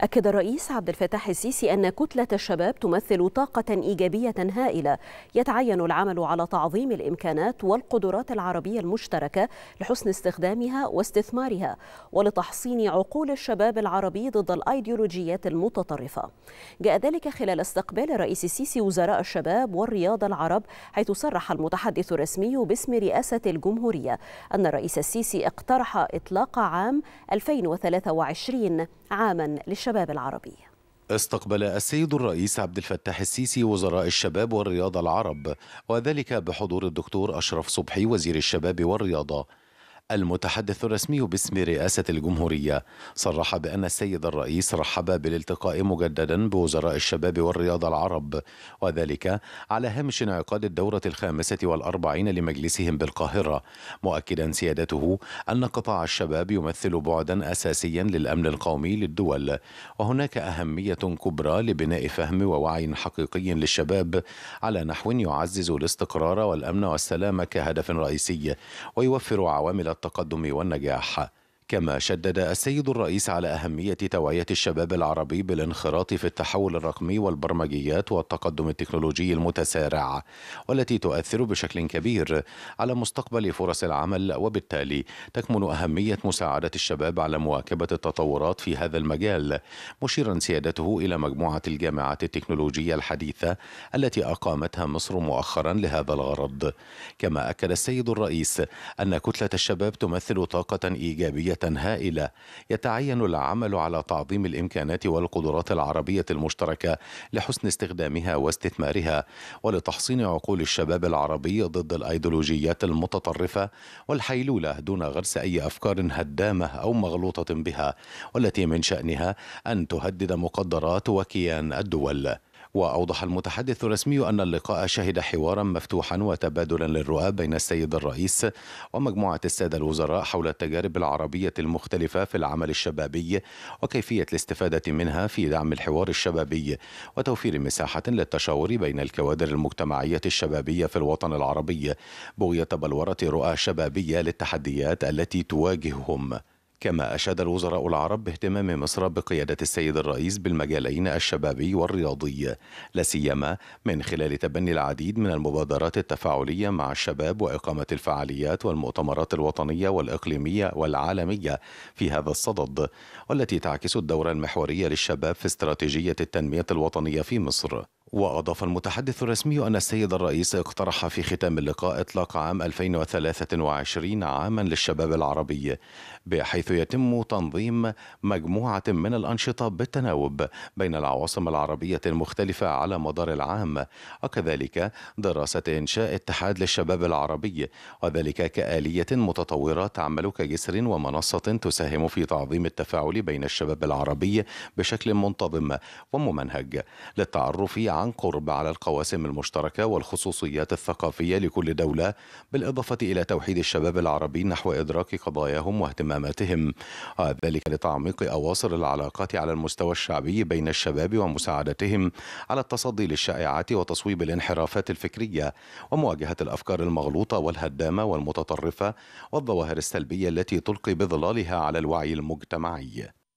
أكد الرئيس عبد الفتاح السيسي أن كتلة الشباب تمثل طاقة إيجابية هائلة يتعين العمل على تعظيم الإمكانات والقدرات العربية المشتركة لحسن استخدامها واستثمارها ولتحصين عقول الشباب العربي ضد الأيديولوجيات المتطرفة جاء ذلك خلال استقبال الرئيس السيسي وزراء الشباب والرياضة العرب حيث صرح المتحدث الرسمي باسم رئاسة الجمهورية أن الرئيس السيسي اقترح إطلاق عام 2023 عاما للشباب العربي استقبل السيد الرئيس عبد الفتاح السيسي وزراء الشباب والرياضة العرب وذلك بحضور الدكتور أشرف صبحي وزير الشباب والرياضة المتحدث الرسمي باسم رئاسة الجمهورية صرح بأن السيد الرئيس رحب بالالتقاء مجددا بوزراء الشباب والرياضة العرب وذلك على هامش انعقاد الدورة الخامسة والأربعين لمجلسهم بالقاهرة مؤكدا سيادته أن قطاع الشباب يمثل بعدا أساسيا للأمن القومي للدول وهناك أهمية كبرى لبناء فهم ووعي حقيقي للشباب على نحو يعزز الاستقرار والأمن والسلام كهدف رئيسي ويوفر عوامل التقدم والنجاح كما شدد السيد الرئيس على أهمية توعية الشباب العربي بالانخراط في التحول الرقمي والبرمجيات والتقدم التكنولوجي المتسارع والتي تؤثر بشكل كبير على مستقبل فرص العمل وبالتالي تكمن أهمية مساعدة الشباب على مواكبة التطورات في هذا المجال مشيرا سيادته إلى مجموعة الجامعات التكنولوجية الحديثة التي أقامتها مصر مؤخرا لهذا الغرض كما أكد السيد الرئيس أن كتلة الشباب تمثل طاقة إيجابية هائلة يتعين العمل على تعظيم الإمكانات والقدرات العربية المشتركة لحسن استخدامها واستثمارها ولتحصين عقول الشباب العربي ضد الأيديولوجيات المتطرفة والحيلولة دون غرس أي أفكار هدامة أو مغلوطة بها والتي من شأنها أن تهدد مقدرات وكيان الدول وأوضح المتحدث الرسمي أن اللقاء شهد حوارا مفتوحا وتبادلا للرؤى بين السيد الرئيس ومجموعة السادة الوزراء حول التجارب العربية المختلفة في العمل الشبابي وكيفية الاستفادة منها في دعم الحوار الشبابي وتوفير مساحة للتشاور بين الكوادر المجتمعية الشبابية في الوطن العربي بغية بلورة رؤى شبابية للتحديات التي تواجههم كما أشاد الوزراء العرب باهتمام مصر بقيادة السيد الرئيس بالمجالين الشبابي والرياضي لا سيما من خلال تبني العديد من المبادرات التفاعلية مع الشباب وإقامة الفعاليات والمؤتمرات الوطنية والإقليمية والعالمية في هذا الصدد والتي تعكس الدور المحوري للشباب في استراتيجية التنمية الوطنية في مصر وأضاف المتحدث الرسمي أن السيد الرئيس اقترح في ختام اللقاء إطلاق عام 2023 عاما للشباب العربي بحيث يتم تنظيم مجموعة من الأنشطة بالتناوب بين العواصم العربية المختلفة على مدار العام وكذلك دراسة إنشاء اتحاد للشباب العربي وذلك كآلية متطورة تعمل كجسر ومنصة تساهم في تعظيم التفاعل بين الشباب العربي بشكل منتظم وممنهج للتعرف على عن قرب على القواسم المشتركة والخصوصيات الثقافية لكل دولة بالإضافة إلى توحيد الشباب العربي نحو إدراك قضاياهم واهتماماتهم ذلك لتعميق أواصر العلاقات على المستوى الشعبي بين الشباب ومساعدتهم على التصدي للشائعات وتصويب الانحرافات الفكرية ومواجهة الأفكار المغلوطة والهدامة والمتطرفة والظواهر السلبية التي تلقي بظلالها على الوعي المجتمعي